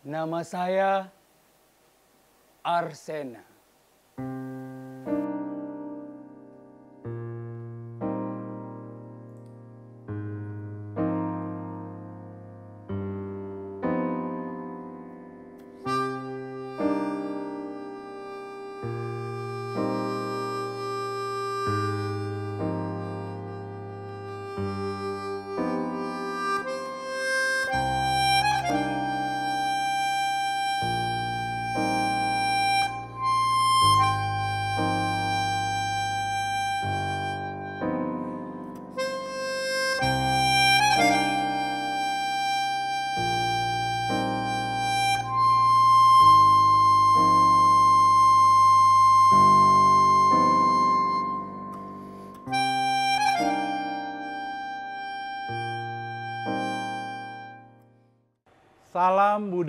Nama saya Arsena.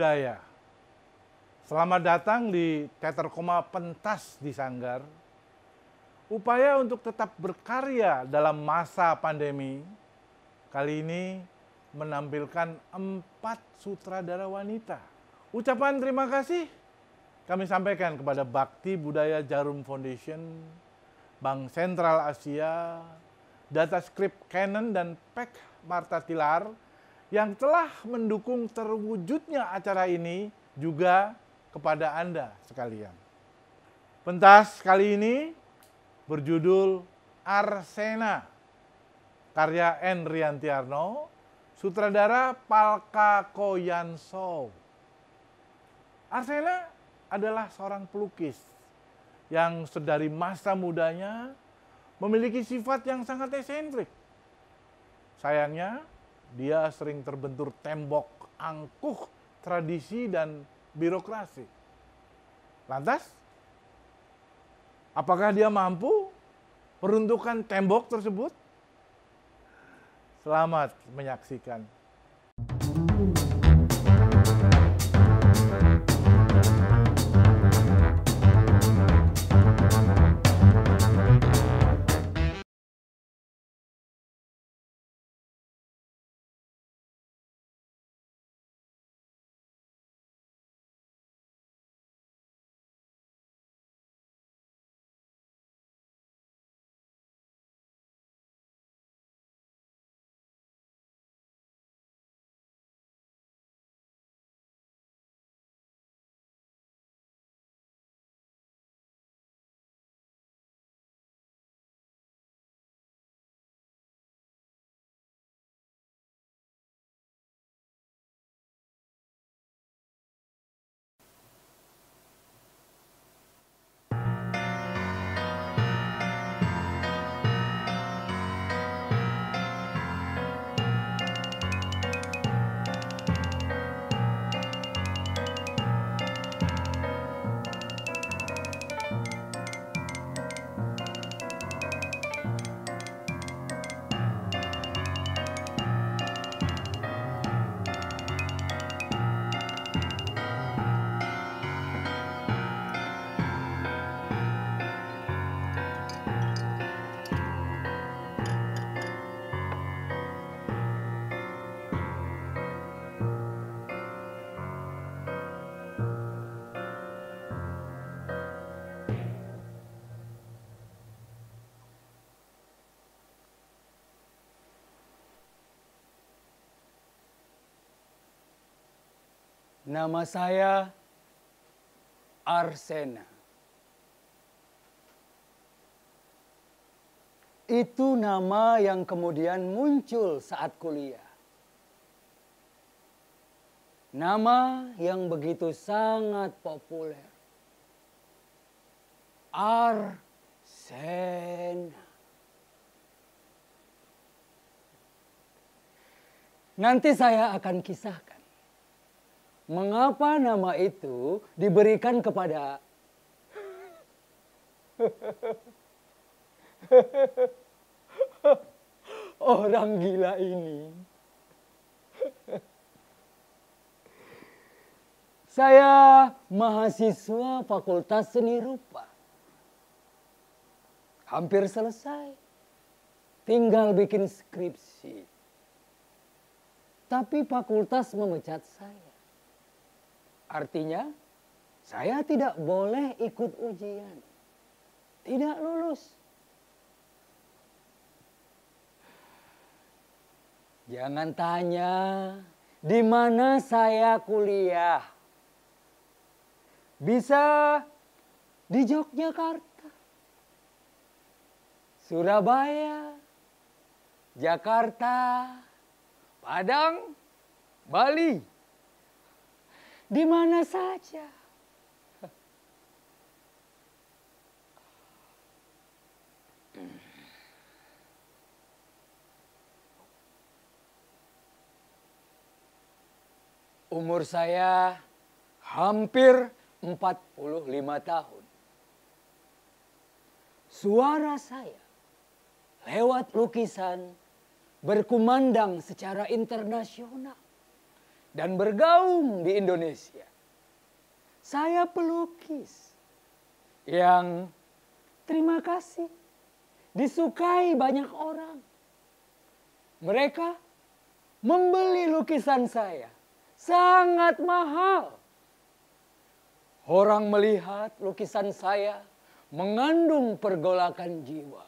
budaya. Selamat datang di Teater Koma Pentas di Sanggar. Upaya untuk tetap berkarya dalam masa pandemi, kali ini menampilkan empat sutradara wanita. Ucapan terima kasih kami sampaikan kepada Bakti Budaya Jarum Foundation, Bank Sentral Asia, Data Script Canon dan Pek Marta Tilar, yang telah mendukung terwujudnya acara ini juga kepada Anda sekalian. Pentas kali ini berjudul Arsena, karya N. Riantiarno, sutradara Palka Koyanso. Arsena adalah seorang pelukis yang sedari masa mudanya memiliki sifat yang sangat esentrik. Sayangnya, dia sering terbentur tembok angkuh tradisi dan birokrasi. Lantas, apakah dia mampu meruntuhkan tembok tersebut? Selamat menyaksikan. Nama saya Arsena. Itu nama yang kemudian muncul saat kuliah. Nama yang begitu sangat populer. Arsena. Nanti saya akan kisahkan mengapa nama itu diberikan kepada orang gila ini. Saya mahasiswa Fakultas Seni Rupa. Hampir selesai. Tinggal bikin skripsi. Tapi fakultas memecat saya. Artinya, saya tidak boleh ikut ujian. Tidak lulus. Jangan tanya di mana saya kuliah. Bisa di Yogyakarta, Surabaya, Jakarta, Padang, Bali di mana saja. Umur saya hampir 45 tahun. Suara saya lewat lukisan berkumandang secara internasional dan bergaung di Indonesia. Saya pelukis yang terima kasih disukai banyak orang. Mereka membeli lukisan saya sangat mahal. Orang melihat lukisan saya mengandung pergolakan jiwa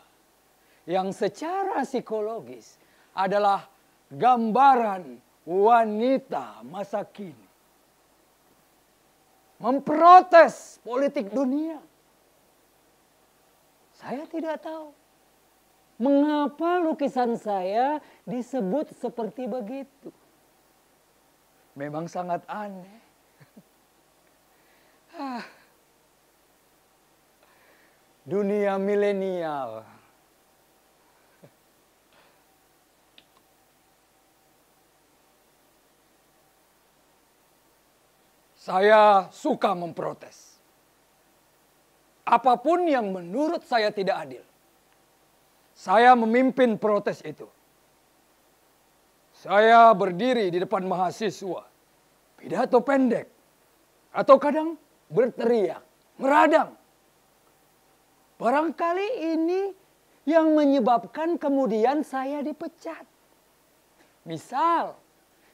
yang secara psikologis adalah gambaran wanita masa kini memprotes politik dunia. Saya tidak tahu mengapa lukisan saya disebut seperti begitu. Memang sangat aneh. Ah. Dunia milenial Saya suka memprotes. Apapun yang menurut saya tidak adil, saya memimpin protes itu. Saya berdiri di depan mahasiswa, pidato pendek, atau kadang berteriak, meradang. Barangkali ini yang menyebabkan kemudian saya dipecat. Misal,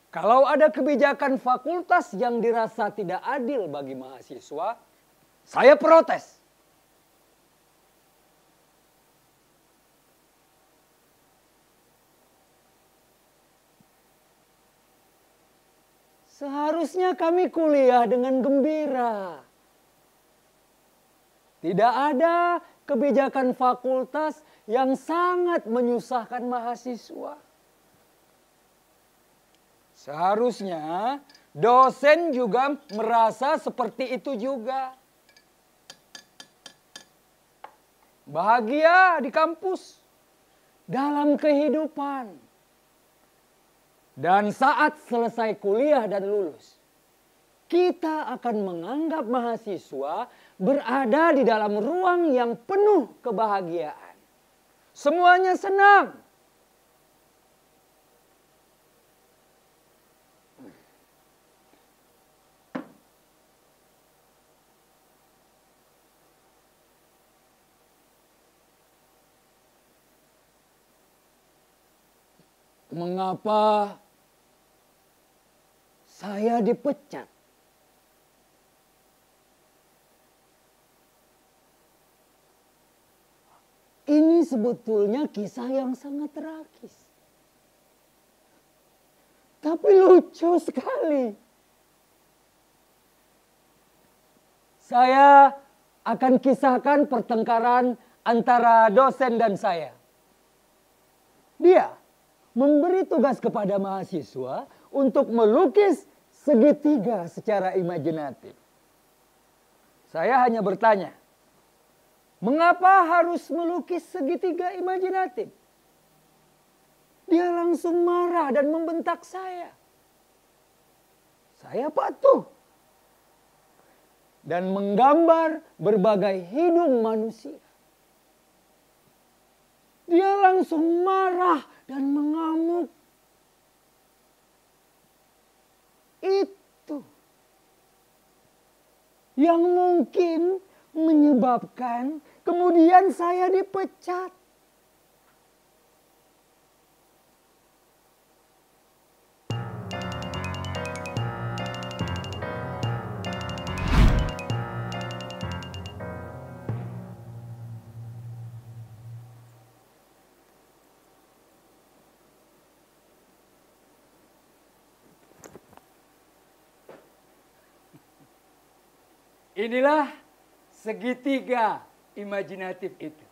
kalau ada kebijakan fakultas yang dirasa tidak adil bagi mahasiswa, saya protes. Seharusnya kami kuliah dengan gembira. Tidak ada kebijakan fakultas yang sangat menyusahkan mahasiswa. Seharusnya dosen juga merasa seperti itu juga. Bahagia di kampus, dalam kehidupan. Dan saat selesai kuliah dan lulus, kita akan menganggap mahasiswa berada di dalam ruang yang penuh kebahagiaan. Semuanya senang, mengapa saya dipecat. Ini sebetulnya kisah yang sangat tragis. Tapi lucu sekali. Saya akan kisahkan pertengkaran antara dosen dan saya. Dia memberi tugas kepada mahasiswa untuk melukis segitiga secara imajinatif. Saya hanya bertanya, mengapa harus melukis segitiga imajinatif? Dia langsung marah dan membentak saya. Saya patuh dan menggambar berbagai hidung manusia. Dia langsung marah dan mengamuk. Itu yang mungkin menyebabkan kemudian saya dipecat. Inilah segitiga imajinatif itu.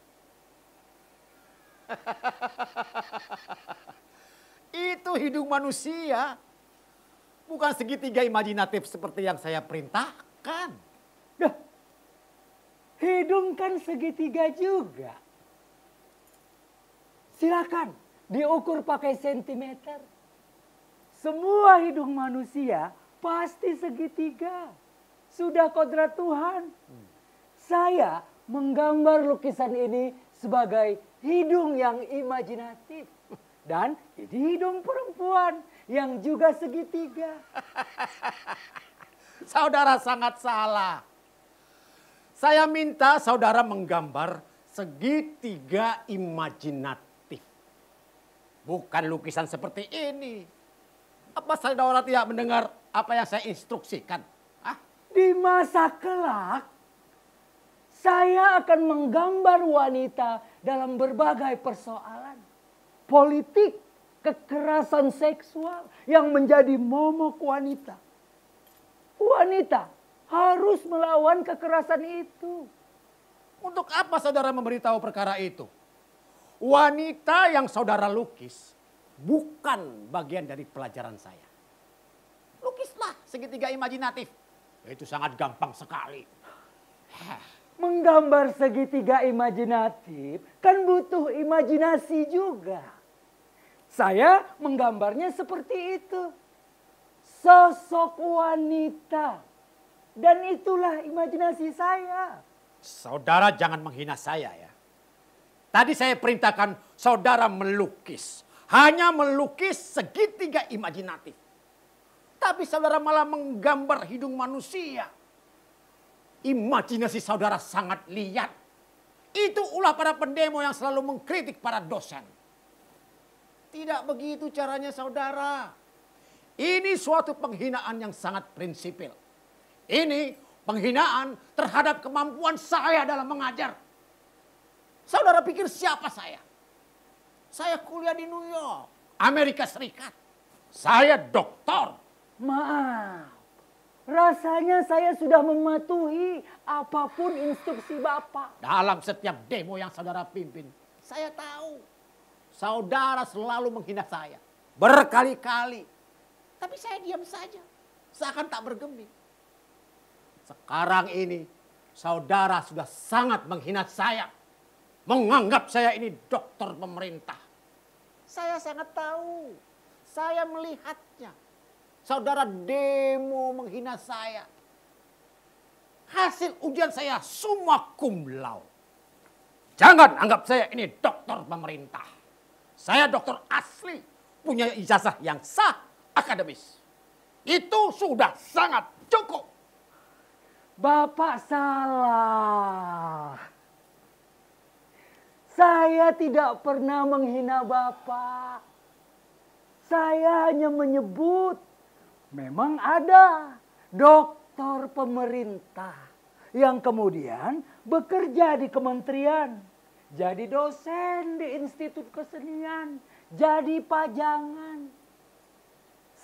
itu hidung manusia. Bukan segitiga imajinatif seperti yang saya perintahkan. Duh, hidung kan segitiga juga. Silakan diukur pakai sentimeter. Semua hidung manusia pasti segitiga. Sudah kodrat Tuhan. Saya menggambar lukisan ini sebagai hidung yang imajinatif. Dan ini hidung perempuan yang juga segitiga. saudara sangat salah. Saya minta saudara menggambar segitiga imajinatif. Bukan lukisan seperti ini. Apa saudara tidak mendengar apa yang saya instruksikan? Di masa kelak, saya akan menggambar wanita dalam berbagai persoalan. Politik, kekerasan seksual yang menjadi momok wanita. Wanita harus melawan kekerasan itu. Untuk apa saudara memberitahu perkara itu? Wanita yang saudara lukis bukan bagian dari pelajaran saya. Lukislah segitiga imajinatif. Itu sangat gampang sekali. Menggambar segitiga imajinatif kan butuh imajinasi juga. Saya menggambarnya seperti itu. Sosok wanita. Dan itulah imajinasi saya. Saudara jangan menghina saya ya. Tadi saya perintahkan saudara melukis. Hanya melukis segitiga imajinatif. Tapi saudara malah menggambar hidung manusia. Imajinasi saudara sangat liar. Itu ulah para pendemo yang selalu mengkritik para dosen. Tidak begitu caranya saudara. Ini suatu penghinaan yang sangat prinsipil. Ini penghinaan terhadap kemampuan saya dalam mengajar. Saudara pikir siapa saya? Saya kuliah di New York, Amerika Serikat. Saya doktor Maaf, rasanya saya sudah mematuhi apapun instruksi Bapak. Dalam setiap demo yang saudara pimpin, saya tahu saudara selalu menghina saya. Berkali-kali. Tapi saya diam saja, seakan tak bergembir. Sekarang ini saudara sudah sangat menghina saya. Menganggap saya ini dokter pemerintah. Saya sangat tahu. Saya melihatnya Saudara demo menghina saya. Hasil ujian saya semua kumlau. Jangan anggap saya ini dokter pemerintah. Saya dokter asli, punya ijazah yang sah akademis. Itu sudah sangat cukup. Bapak salah. Saya tidak pernah menghina Bapak. Saya hanya menyebut memang ada dokter pemerintah yang kemudian bekerja di kementerian, jadi dosen di institut kesenian, jadi pajangan.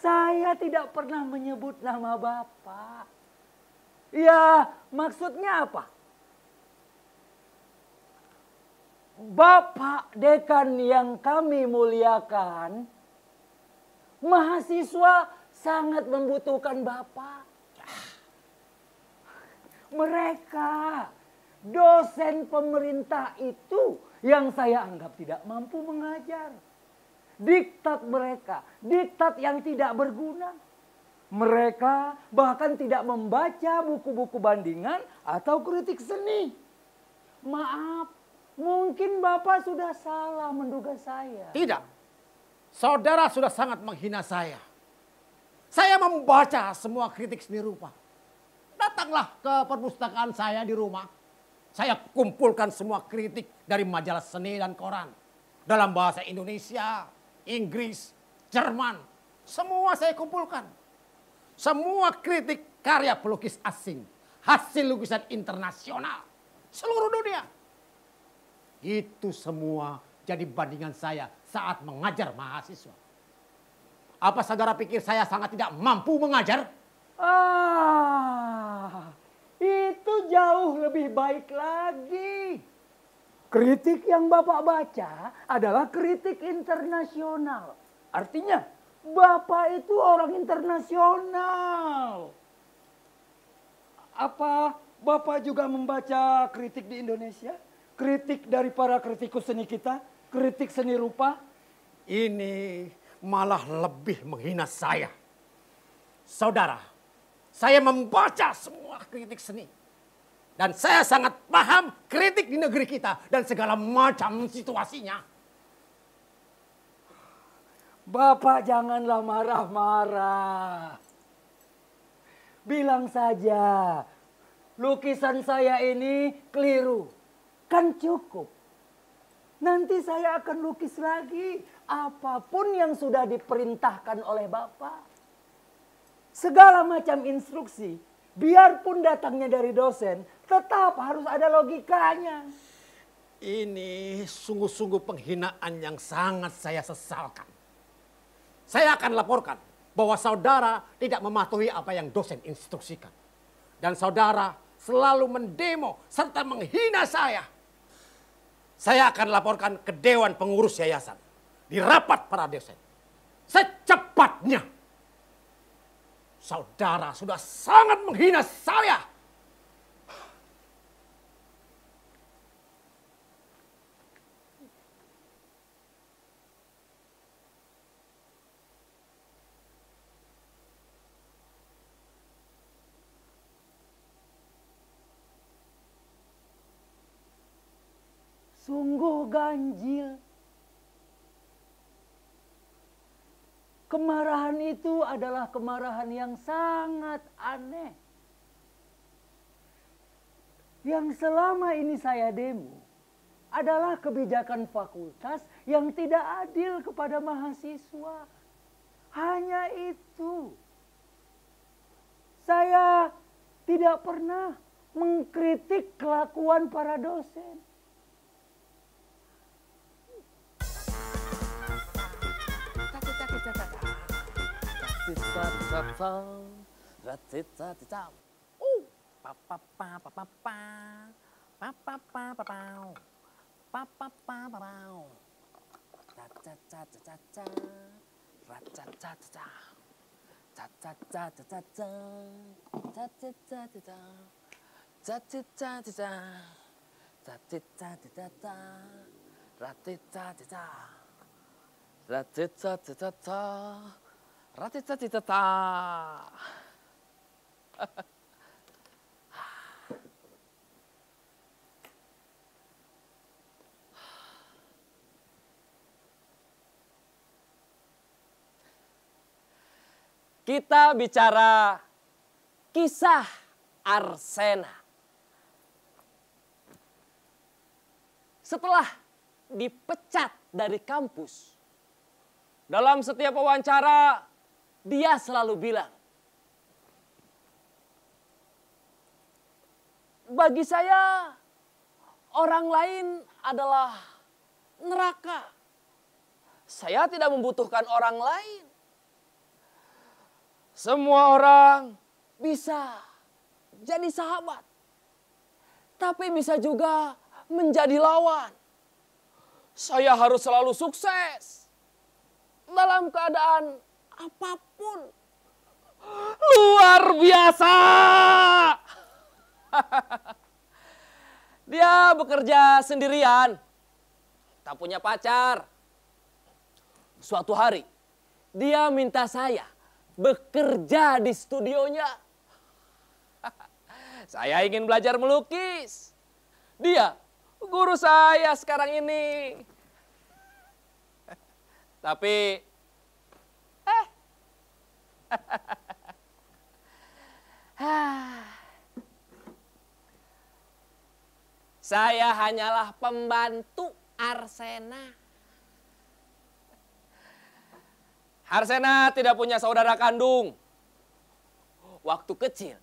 Saya tidak pernah menyebut nama Bapak. Ya, maksudnya apa? Bapak dekan yang kami muliakan, mahasiswa sangat membutuhkan Bapak. Mereka dosen pemerintah itu yang saya anggap tidak mampu mengajar. Diktat mereka, diktat yang tidak berguna. Mereka bahkan tidak membaca buku-buku bandingan atau kritik seni. Maaf, mungkin Bapak sudah salah menduga saya. Tidak. Saudara sudah sangat menghina saya. Saya membaca semua kritik seni rupa. Datanglah ke perpustakaan saya di rumah. Saya kumpulkan semua kritik dari majalah seni dan koran. Dalam bahasa Indonesia, Inggris, Jerman. Semua saya kumpulkan. Semua kritik karya pelukis asing. Hasil lukisan internasional. Seluruh dunia. Itu semua jadi bandingan saya saat mengajar mahasiswa. Apa saudara pikir saya sangat tidak mampu mengajar? Ah, itu jauh lebih baik lagi. Kritik yang Bapak baca adalah kritik internasional. Artinya, Bapak itu orang internasional. Apa Bapak juga membaca kritik di Indonesia? Kritik dari para kritikus seni kita, kritik seni rupa. Ini malah lebih menghina saya. Saudara, saya membaca semua kritik seni. Dan saya sangat paham kritik di negeri kita dan segala macam situasinya. Bapak janganlah marah-marah. Bilang saja, lukisan saya ini keliru. Kan cukup. Nanti saya akan lukis lagi apapun yang sudah diperintahkan oleh Bapak. Segala macam instruksi, biarpun datangnya dari dosen, tetap harus ada logikanya. Ini sungguh-sungguh penghinaan yang sangat saya sesalkan. Saya akan laporkan bahwa saudara tidak mematuhi apa yang dosen instruksikan. Dan saudara selalu mendemo serta menghina saya saya akan laporkan ke Dewan Pengurus Yayasan. Di rapat para dosen. Secepatnya. Saudara sudah sangat menghina saya. sungguh ganjil. Kemarahan itu adalah kemarahan yang sangat aneh. Yang selama ini saya demo adalah kebijakan fakultas yang tidak adil kepada mahasiswa. Hanya itu. Saya tidak pernah mengkritik kelakuan para dosen. Ooh. Ba ba ba ba ba ba. Ba ba ba ba ba. Ba ba ba ba ba. Da da da da da da. Ra da da da da. Da da da da da da. Da da da da da. Da da da da da. Da da da da da da. Ra da da da da. Ra da da da da da. Ratitatitata. Kita bicara kisah Arsena. Setelah dipecat dari kampus, dalam setiap wawancara dia selalu bilang, bagi saya orang lain adalah neraka. Saya tidak membutuhkan orang lain. Semua orang bisa jadi sahabat. Tapi bisa juga menjadi lawan. Saya harus selalu sukses. Dalam keadaan apapun. Luar biasa. Dia bekerja sendirian. Tak punya pacar. Suatu hari, dia minta saya bekerja di studionya. saya ingin belajar melukis. Dia guru saya sekarang ini. Tapi Saya hanyalah pembantu Arsena. Arsena tidak punya saudara kandung. Waktu kecil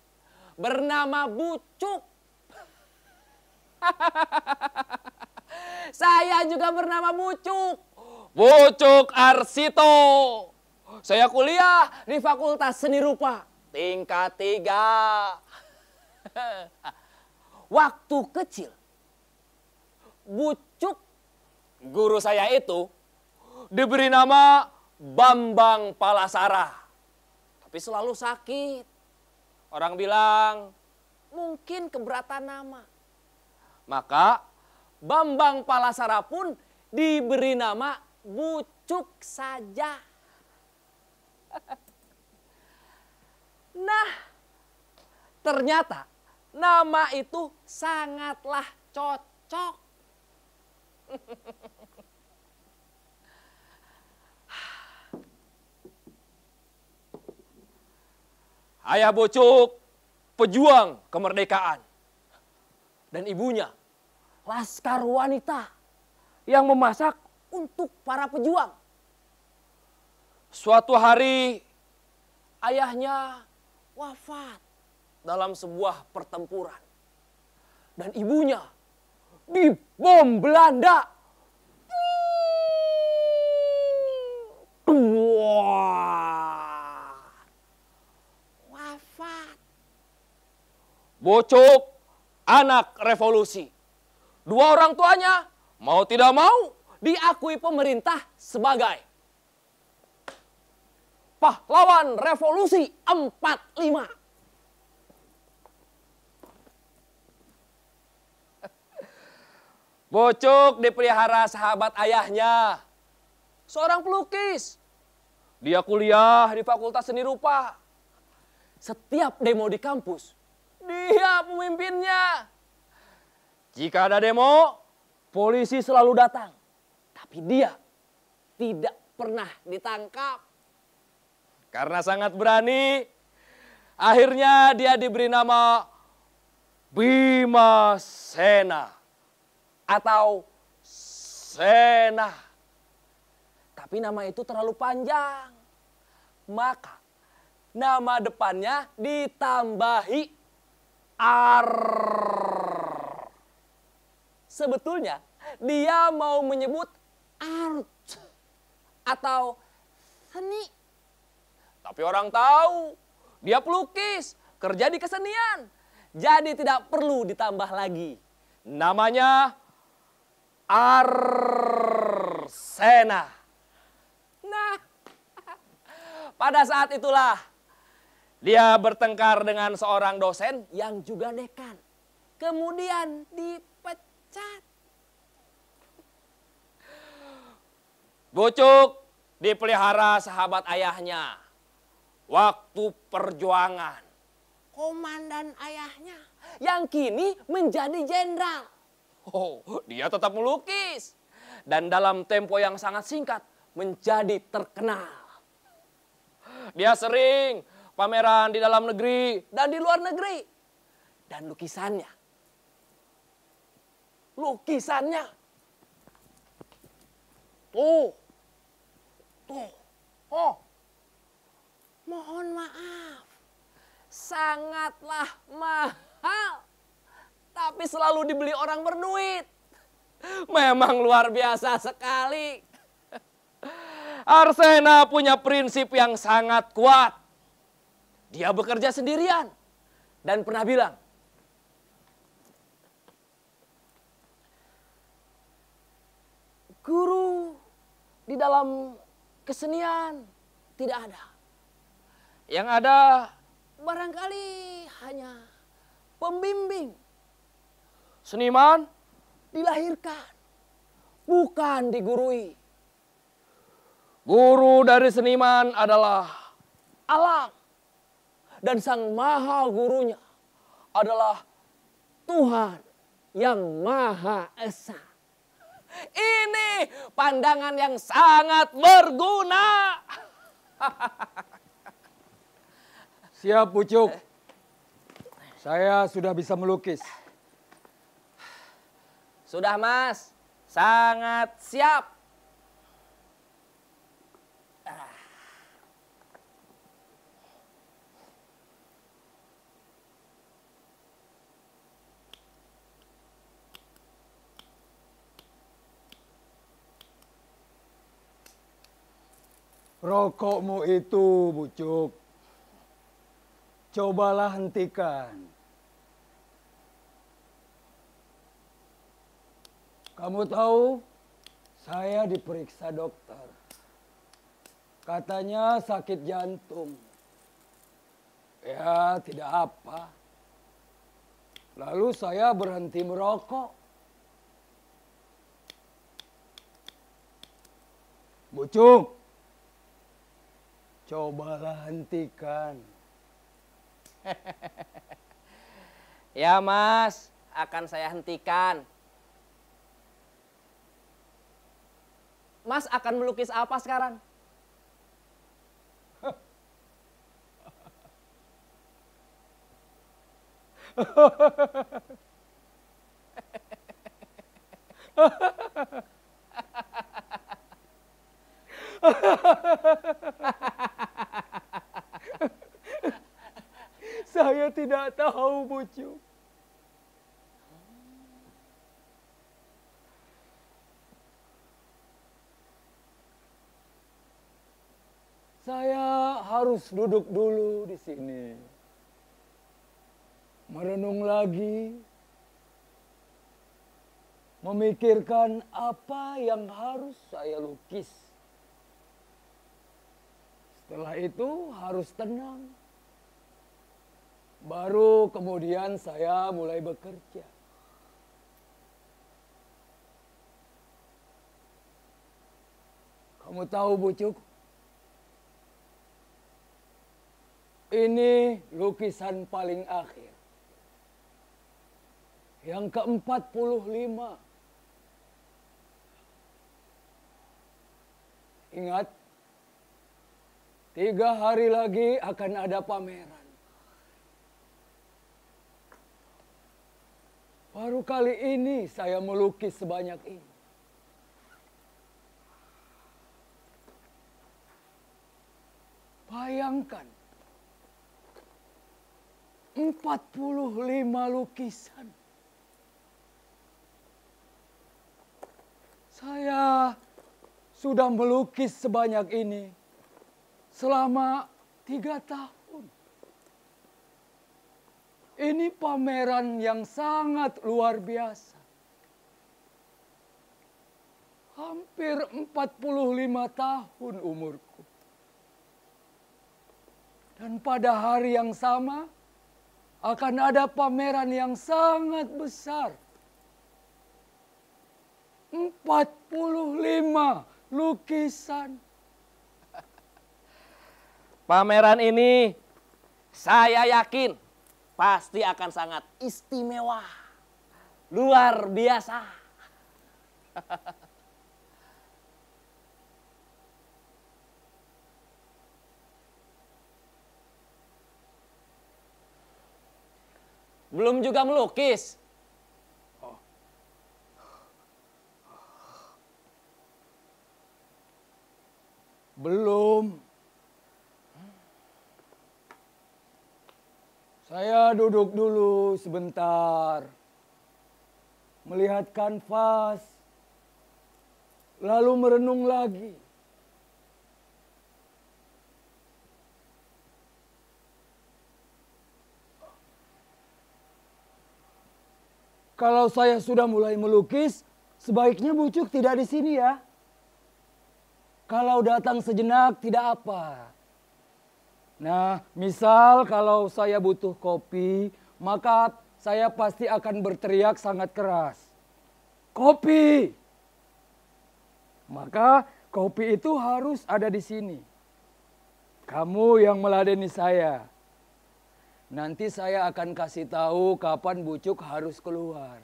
bernama Bucuk. Saya juga bernama Bucuk. Bucuk Arsito. Saya kuliah di Fakultas Seni Rupa tingkat tiga. Waktu kecil, Bucuk guru saya itu diberi nama Bambang Palasara. Tapi selalu sakit. Orang bilang, mungkin keberatan nama. Maka Bambang Palasara pun diberi nama Bucuk saja. nah, ternyata nama itu sangatlah cocok. Ayah Bocok pejuang kemerdekaan. Dan ibunya laskar wanita yang memasak untuk para pejuang. Suatu hari ayahnya wafat dalam sebuah pertempuran. Dan ibunya dibom Belanda. Wafat. Bocok anak revolusi. Dua orang tuanya mau tidak mau diakui pemerintah sebagai Pahlawan Revolusi 45. Bocok dipelihara sahabat ayahnya. Seorang pelukis. Dia kuliah di Fakultas Seni Rupa. Setiap demo di kampus, dia pemimpinnya. Jika ada demo, polisi selalu datang. Tapi dia tidak pernah ditangkap. Karena sangat berani, akhirnya dia diberi nama Bima Sena atau Sena. Tapi nama itu terlalu panjang. Maka nama depannya ditambahi ar. Sebetulnya dia mau menyebut art atau seni tapi orang tahu, dia pelukis, kerja di kesenian. Jadi tidak perlu ditambah lagi. Namanya Arsena. Nah, pada saat itulah dia bertengkar dengan seorang dosen yang juga dekan. Kemudian dipecat. Bucuk dipelihara sahabat ayahnya waktu perjuangan. Komandan ayahnya yang kini menjadi jenderal. Oh, dia tetap melukis dan dalam tempo yang sangat singkat menjadi terkenal. Dia sering pameran di dalam negeri dan di luar negeri. Dan lukisannya. Lukisannya. Tuh. Tuh. Oh mohon maaf, sangatlah mahal, tapi selalu dibeli orang berduit. Memang luar biasa sekali. Arsena punya prinsip yang sangat kuat. Dia bekerja sendirian dan pernah bilang, "Guru di dalam kesenian tidak ada." Yang ada barangkali hanya pembimbing. Seniman dilahirkan, bukan digurui. Guru dari seniman adalah alam. Dan sang maha gurunya adalah Tuhan yang maha esa. Ini pandangan yang sangat berguna. Siap, Pucuk. Saya sudah bisa melukis. Sudah, Mas. Sangat siap. Rokokmu itu, Bucuk, cobalah hentikan. Kamu tahu, saya diperiksa dokter. Katanya sakit jantung. Ya, tidak apa. Lalu saya berhenti merokok. Bucung, cobalah hentikan. ya mas, akan saya hentikan. Mas akan melukis apa sekarang? Saya tidak tahu, Bucu. Saya harus duduk dulu di sini. Merenung lagi. Memikirkan apa yang harus saya lukis. Setelah itu harus tenang. Baru kemudian saya mulai bekerja. Kamu tahu Bucuk? Ini lukisan paling akhir. Yang ke-45. Ingat, tiga hari lagi akan ada pameran. Baru kali ini saya melukis sebanyak ini. Bayangkan 45 lukisan. Saya sudah melukis sebanyak ini selama tiga tahun. Ini pameran yang sangat luar biasa. Hampir 45 tahun umurku. Dan pada hari yang sama akan ada pameran yang sangat besar. 45 lukisan. Pameran ini saya yakin pasti akan sangat istimewa, luar biasa. Belum juga melukis. Belum. Saya duduk dulu sebentar. Melihat kanvas. Lalu merenung lagi. Kalau saya sudah mulai melukis, sebaiknya Bucuk tidak di sini ya. Kalau datang sejenak tidak apa. Nah, misal kalau saya butuh kopi, maka saya pasti akan berteriak sangat keras. Kopi! Maka kopi itu harus ada di sini. Kamu yang meladeni saya. Nanti saya akan kasih tahu kapan bucuk harus keluar.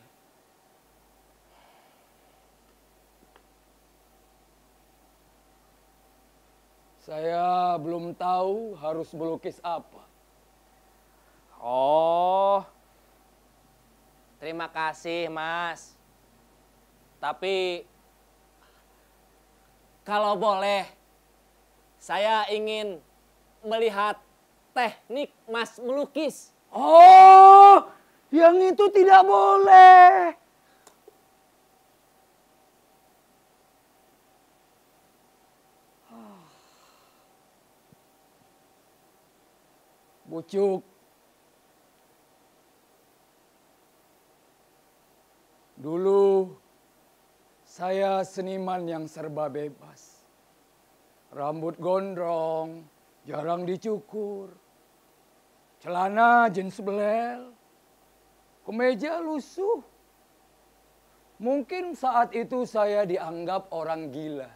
Saya belum tahu harus melukis apa. Oh, terima kasih mas. Tapi kalau boleh, saya ingin melihat teknik mas melukis. Oh, yang itu tidak boleh. pucuk. Dulu saya seniman yang serba bebas. Rambut gondrong, jarang dicukur. Celana jeans belel, kemeja lusuh. Mungkin saat itu saya dianggap orang gila.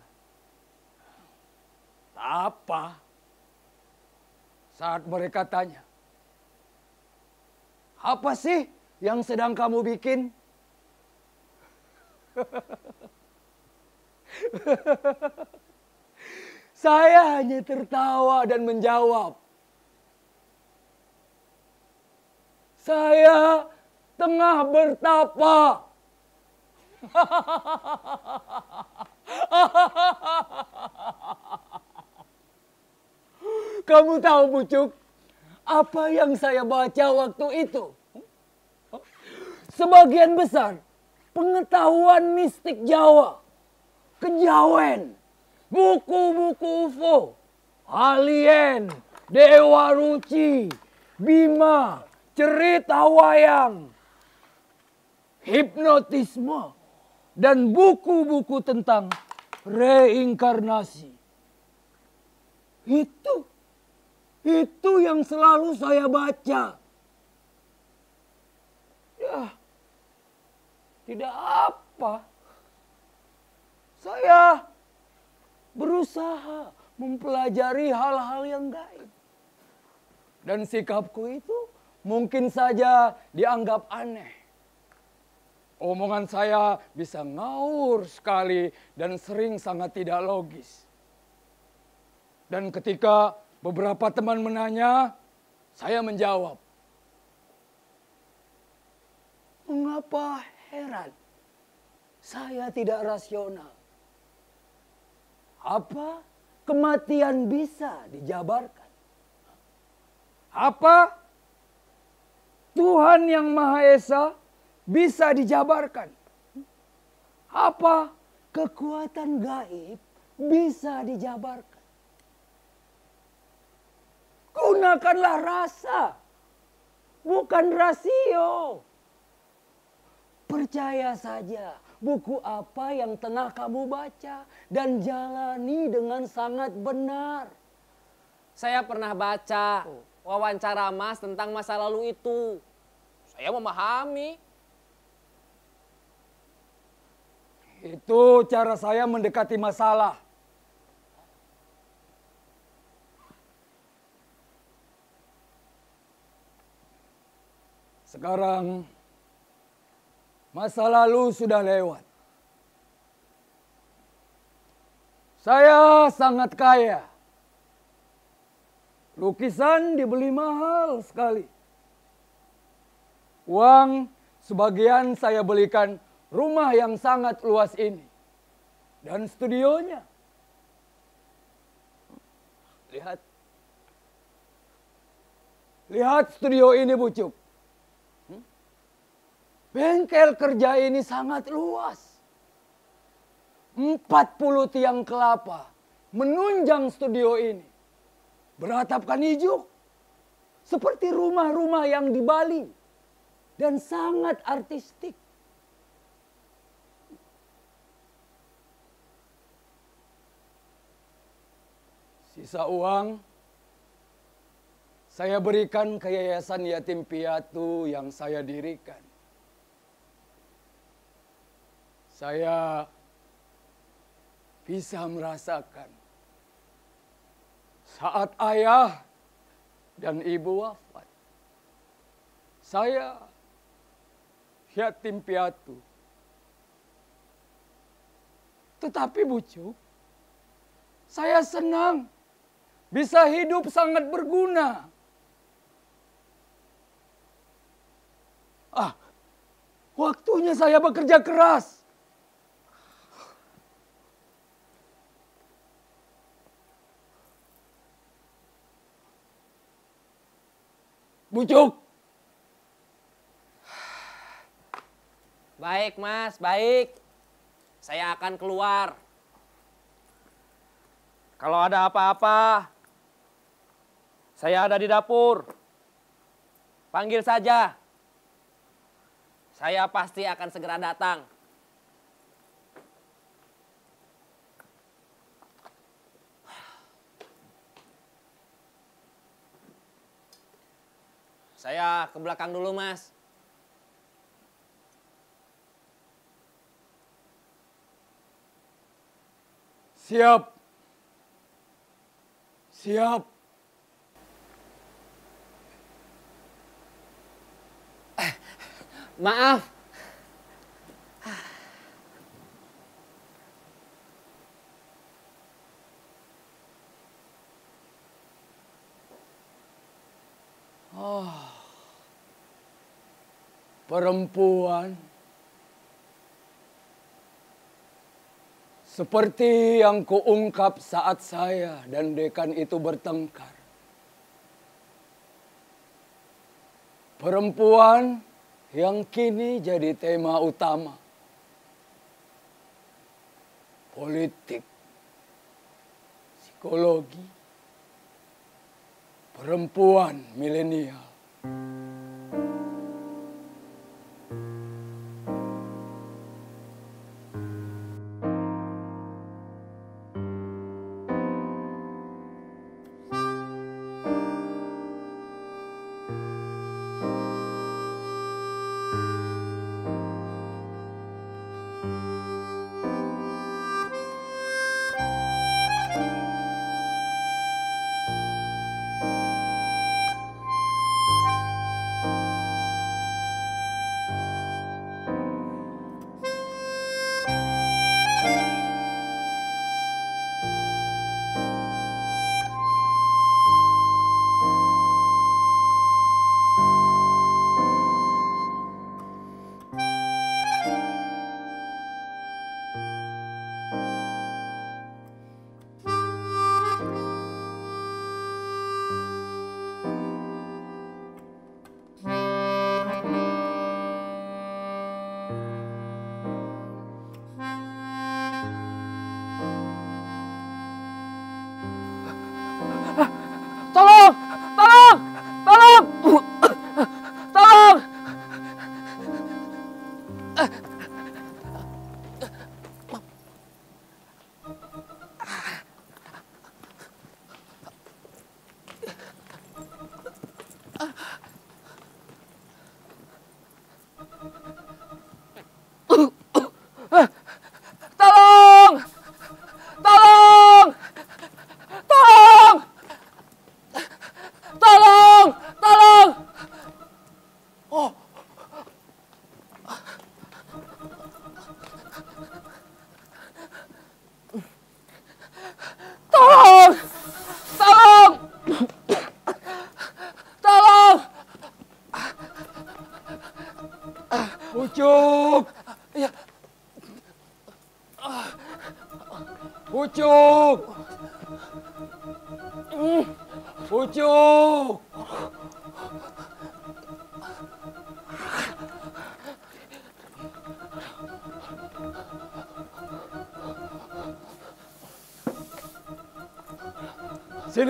Tak apa, saat mereka tanya, apa sih yang sedang kamu bikin? Saya hanya tertawa dan menjawab. Saya tengah bertapa. Kamu tahu Pucuk, apa yang saya baca waktu itu? Sebagian besar pengetahuan mistik Jawa, kejawen, buku-buku UFO, alien, dewa ruci, bima, cerita wayang, hipnotisme, dan buku-buku tentang reinkarnasi. Itu itu yang selalu saya baca. Ya, tidak apa. Saya berusaha mempelajari hal-hal yang gaib. Dan sikapku itu mungkin saja dianggap aneh. Omongan saya bisa ngawur sekali dan sering sangat tidak logis. Dan ketika Beberapa teman menanya, saya menjawab. Mengapa heran? Saya tidak rasional. Apa kematian bisa dijabarkan? Apa Tuhan yang Maha Esa bisa dijabarkan? Apa kekuatan gaib bisa dijabarkan? Gunakanlah rasa, bukan rasio. Percaya saja buku apa yang tengah kamu baca dan jalani dengan sangat benar. Saya pernah baca wawancara Mas tentang masa lalu itu. Saya memahami. Itu cara saya mendekati masalah. Sekarang masa lalu sudah lewat. Saya sangat kaya. Lukisan dibeli mahal sekali. Uang sebagian saya belikan rumah yang sangat luas ini. Dan studionya. Lihat. Lihat studio ini, Bucuk. Bengkel kerja ini sangat luas. Empat puluh tiang kelapa menunjang studio ini. Beratapkan hijau. Seperti rumah-rumah yang di Bali. Dan sangat artistik. Sisa uang saya berikan ke yayasan yatim piatu yang saya dirikan. Saya bisa merasakan saat ayah dan ibu wafat. Saya yatim piatu. Tetapi bucu, saya senang bisa hidup sangat berguna. Ah, waktunya saya bekerja keras. bujuk. Baik, Mas, baik. Saya akan keluar. Kalau ada apa-apa, saya ada di dapur. Panggil saja. Saya pasti akan segera datang. Saya ke belakang dulu, Mas. Siap. Siap. Eh, maaf, perempuan. Seperti yang kuungkap saat saya dan dekan itu bertengkar. Perempuan yang kini jadi tema utama. Politik, psikologi, perempuan milenial.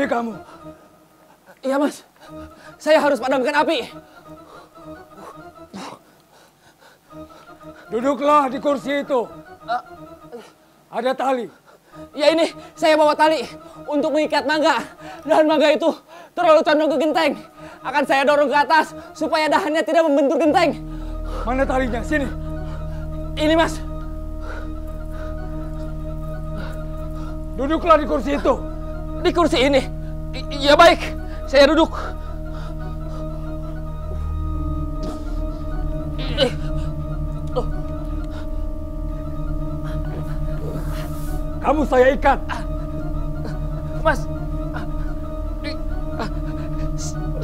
ini kamu? Iya, Mas. Saya harus padamkan api. Duduklah di kursi itu. Ada tali. Ya ini, saya bawa tali untuk mengikat mangga. Dahan mangga itu terlalu condong ke genteng. Akan saya dorong ke atas supaya dahannya tidak membentur genteng. Mana talinya? Sini. Ini, Mas. Duduklah di kursi itu di kursi ini. I ya baik, saya duduk. Kamu saya ikat. Mas,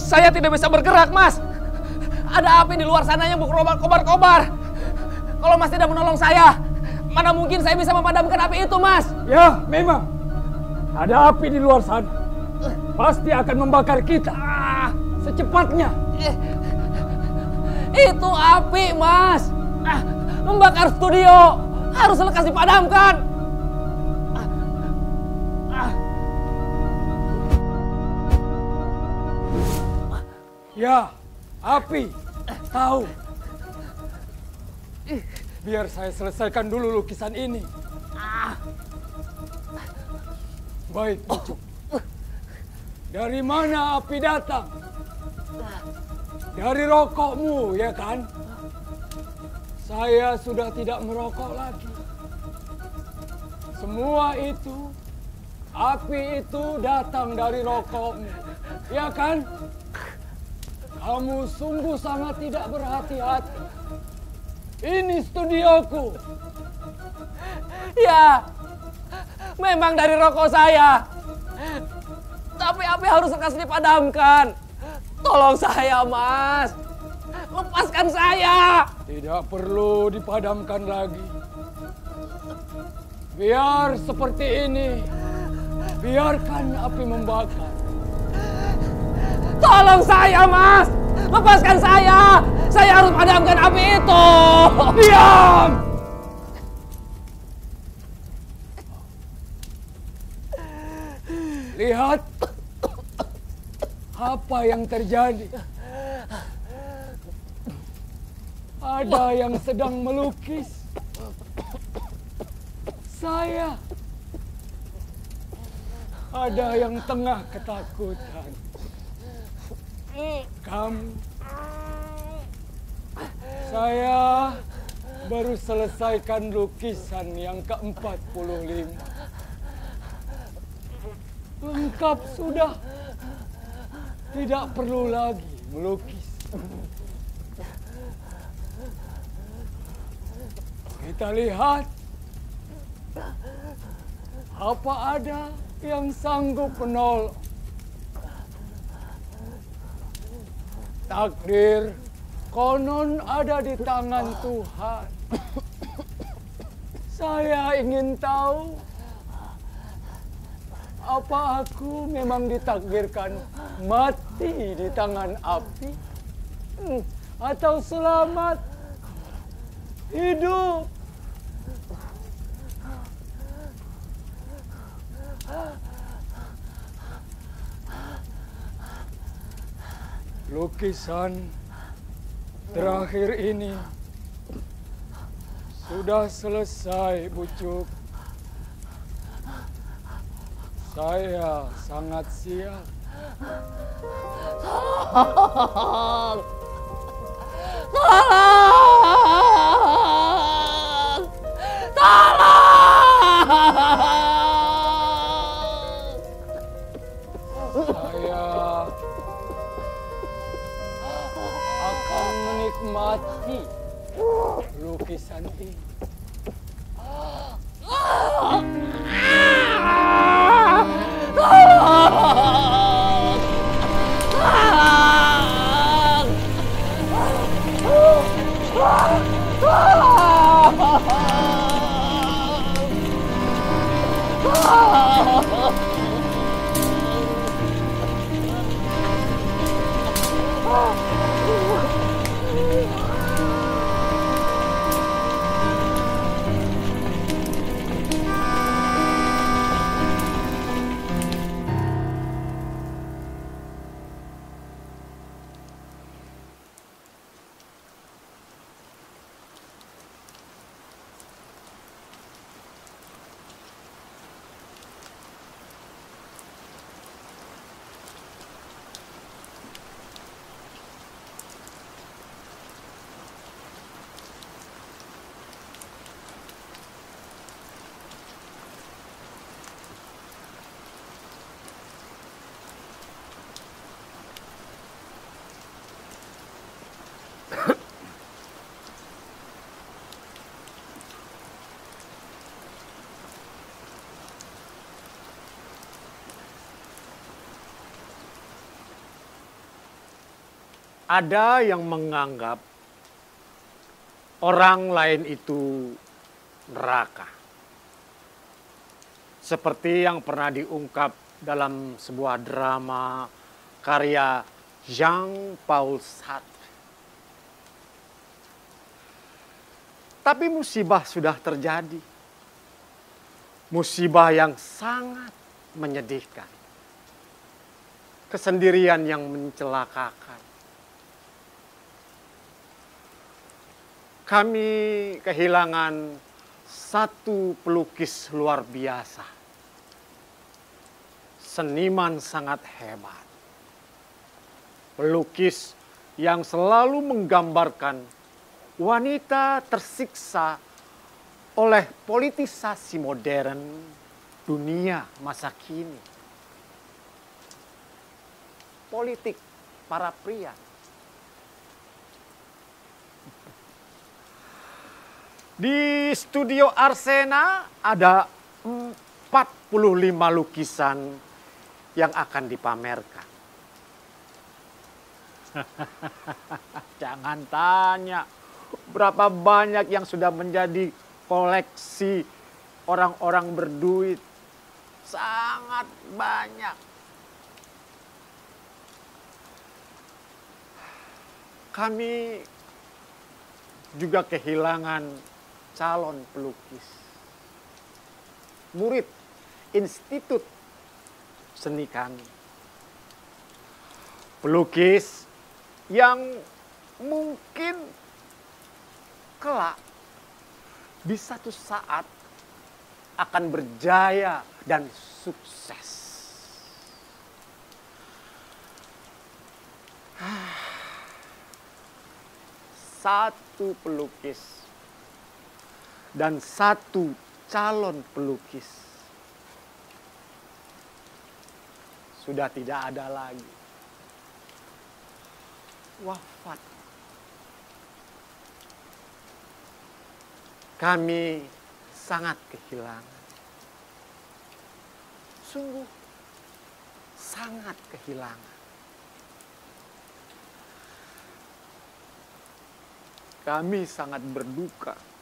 saya tidak bisa bergerak, Mas. Ada api di luar sana yang berkobar-kobar-kobar. Kalau Mas tidak menolong saya, mana mungkin saya bisa memadamkan api itu, Mas? Ya, memang. Ada api di luar sana. Pasti akan membakar kita. Ah, secepatnya. Eh, itu api, Mas. Ah, membakar studio. Harus lekas dipadamkan. Ah, ya, api. Tahu. Eh. Biar saya selesaikan dulu lukisan ini. Baik, Dari mana api datang? Dari rokokmu, ya kan? Saya sudah tidak merokok lagi. Semua itu, api itu datang dari rokokmu, ya kan? Kamu sungguh sangat tidak berhati-hati. Ini studioku. Ya, memang dari rokok saya. Tapi api harus lekas dipadamkan. Tolong saya, Mas. Lepaskan saya. Tidak perlu dipadamkan lagi. Biar seperti ini. Biarkan api membakar. Tolong saya, Mas. Lepaskan saya. Saya harus padamkan api itu. Diam. Lihat apa yang terjadi. Ada yang sedang melukis. Saya. Ada yang tengah ketakutan. Kamu. Saya baru selesaikan lukisan yang ke-45. Lengkap sudah. Tidak perlu lagi melukis. Kita lihat apa ada yang sanggup menol. Takdir konon ada di tangan Tuhan. Saya ingin tahu apa aku memang ditakdirkan mati di tangan api? Hmm, atau selamat hidup? Lukisan terakhir ini sudah selesai, Bucuk. Saya sangat siap. Tolong! Tolong! ada yang menganggap orang lain itu neraka. Seperti yang pernah diungkap dalam sebuah drama karya Jean-Paul Sartre. Tapi musibah sudah terjadi. Musibah yang sangat menyedihkan. Kesendirian yang mencelakakan kami kehilangan satu pelukis luar biasa. Seniman sangat hebat. Pelukis yang selalu menggambarkan wanita tersiksa oleh politisasi modern dunia masa kini. Politik para pria Di studio Arsena ada 45 lukisan yang akan dipamerkan. Jangan tanya berapa banyak yang sudah menjadi koleksi orang-orang berduit. Sangat banyak. Kami juga kehilangan calon pelukis. Murid Institut Seni kami. Pelukis yang mungkin kelak di satu saat akan berjaya dan sukses. Satu pelukis dan satu calon pelukis. Sudah tidak ada lagi. Wafat. Kami sangat kehilangan. Sungguh sangat kehilangan. Kami sangat berduka